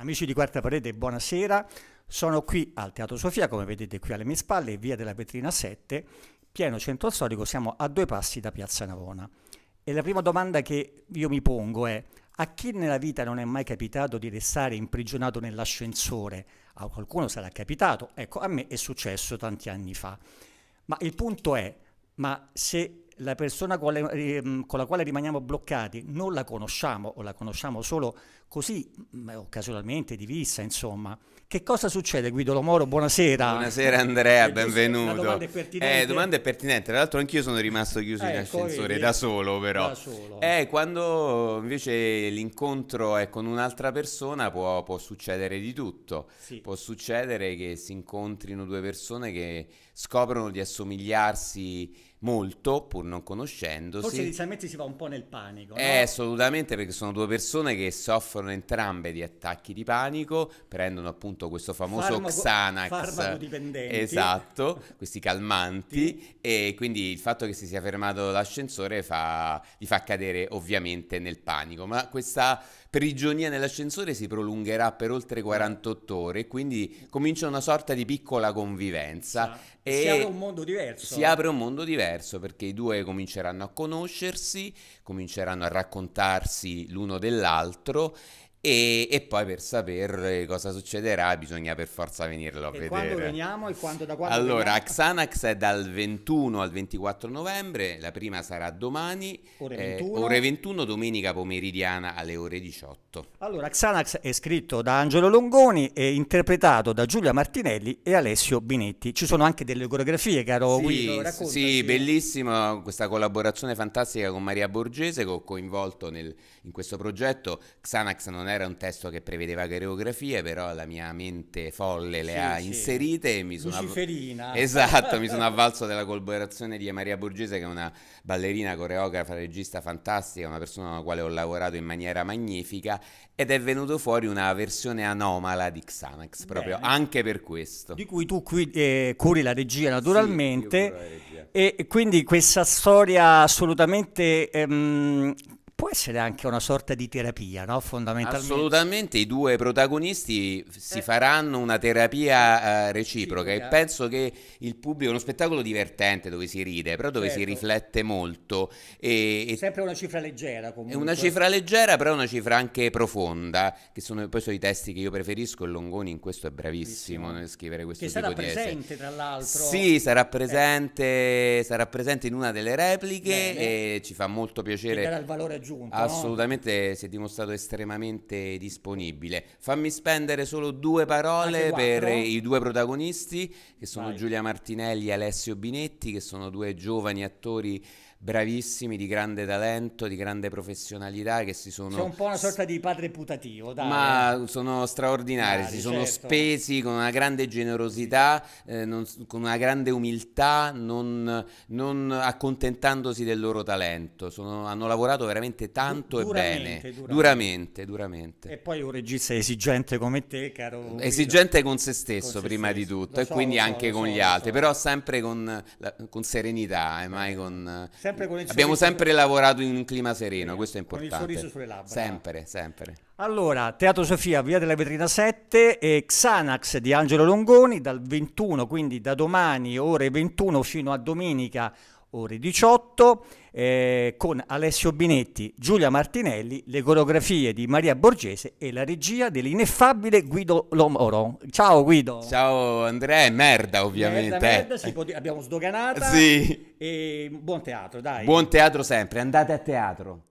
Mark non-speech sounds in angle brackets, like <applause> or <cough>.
Amici di Quarta Parete, buonasera. Sono qui al Teatro Sofia, come vedete qui alle mie spalle, via della Petrina 7, pieno centro storico, siamo a due passi da Piazza Navona. E la prima domanda che io mi pongo è a chi nella vita non è mai capitato di restare imprigionato nell'ascensore? A qualcuno sarà capitato, ecco, a me è successo tanti anni fa. Ma il punto è, ma se la persona quale, ehm, con la quale rimaniamo bloccati non la conosciamo o la conosciamo solo così, mm, occasionalmente, di vista, insomma. Che cosa succede, Guido Lomoro? Buonasera. Buonasera Andrea, eh, benvenuto. Domanda è eh, pertinente. Eh, domanda è pertinente. Tra l'altro anch'io sono rimasto chiuso eh, in ecco, ascensore, da solo però. Da solo. Eh, quando invece l'incontro è con un'altra persona può, può succedere di tutto. Sì. Può succedere che si incontrino due persone che scoprono di assomigliarsi molto, pur non conoscendosi. Forse inizialmente si va un po' nel panico. Eh, no? assolutamente, perché sono due persone che soffrono entrambe di attacchi di panico, prendono appunto questo famoso Farmaco- Xanax. Farmacodipendenti. Esatto, <laughs> questi calmanti. e quindi il fatto che si sia fermato l'ascensore fa, li fa cadere ovviamente nel panico. Ma questa prigionia nell'ascensore si prolungherà per oltre 48 ore, quindi comincia una sorta di piccola convivenza. Ah, e si apre un mondo diverso. Si apre un mondo diverso perché i due cominceranno a conoscersi, cominceranno a raccontarsi l'uno dell'altro e, e, poi per sapere cosa succederà bisogna per forza venirlo a e vedere. Quando veniamo e quando, da quando Allora, veniamo? Xanax è dal 21 al 24 novembre, la prima sarà domani, ore 21. Eh, ore 21. domenica pomeridiana alle ore 18. Allora, Xanax è scritto da Angelo Longoni e interpretato da Giulia Martinelli e Alessio Binetti. Ci sono anche delle coreografie, caro sì, Guido, Sì, bellissima questa collaborazione fantastica con Maria Borgese che ho coinvolto nel, in questo progetto. Xanax non è era un testo che prevedeva coreografie, però la mia mente folle le sì, ha sì. inserite e mi sono... Luciferina. Av- <laughs> esatto, mi sono <laughs> avvalso della collaborazione di Maria Borgese che è una ballerina, coreografa, regista fantastica, una persona con la quale ho lavorato in maniera magnifica ed è venuto fuori una versione anomala di Xanax, proprio Bene. anche per questo. Di cui tu qui eh, curi la regia naturalmente sì, la regia. e quindi questa storia assolutamente... Ehm, può essere anche una sorta di terapia, no? Fondamentalmente. Assolutamente, i due protagonisti si eh. faranno una terapia eh, reciproca Cica. e penso che il pubblico è uno spettacolo divertente dove si ride, però dove certo. si riflette molto. E, e Sempre una cifra leggera comunque. È una cifra leggera, però è una cifra anche profonda, che sono poi sono i testi che io preferisco e Longoni in questo è bravissimo Bellissimo. nel scrivere questo che tipo di essere. sarà presente tra l'altro. Sì, sarà presente, eh. sarà presente in una delle repliche Bene. e ci fa molto piacere. Che darà il valore aggiunto raggiunto. Assolutamente, no? si è dimostrato estremamente disponibile. Fammi spendere solo due parole per i due protagonisti, che sono Vai. Giulia Martinelli e Alessio Binetti, che sono due giovani attori bravissimi, di grande talento, di grande professionalità che si sono... C'è un po' una sorta di padre putativo, dai. Ma eh. sono straordinari, dai, si sono certo. spesi con una grande generosità, eh, non, con una grande umiltà, non, non accontentandosi del loro talento. Sono, hanno lavorato veramente veramente tanto du- e bene. Duramente. duramente. duramente, E poi un regista esigente come te, caro. Esigente con se stesso, con prima se stesso. di tutto, lo e quindi so, anche con so, gli altri, però sempre con, con serenità, e eh, mai con. Sempre con abbiamo sempre su... lavorato in un clima sereno, sì, questo è importante. Con il sorriso sulle labbra. Sempre, sempre. Allora, Teatro Sofia, via della vetrina 7 e Xanax di Angelo Longoni dal 21, quindi da domani ore 21 fino a domenica ore 18, eh, con Alessio Binetti, Giulia Martinelli, le coreografie di Maria Borgese e la regia dell'ineffabile Guido Lomoro. Ciao Guido! Ciao Andrea, è merda ovviamente. Merda, merda, eh. pot- abbiamo sdoganata. Sì. E buon teatro, dai. Buon teatro sempre, andate a teatro.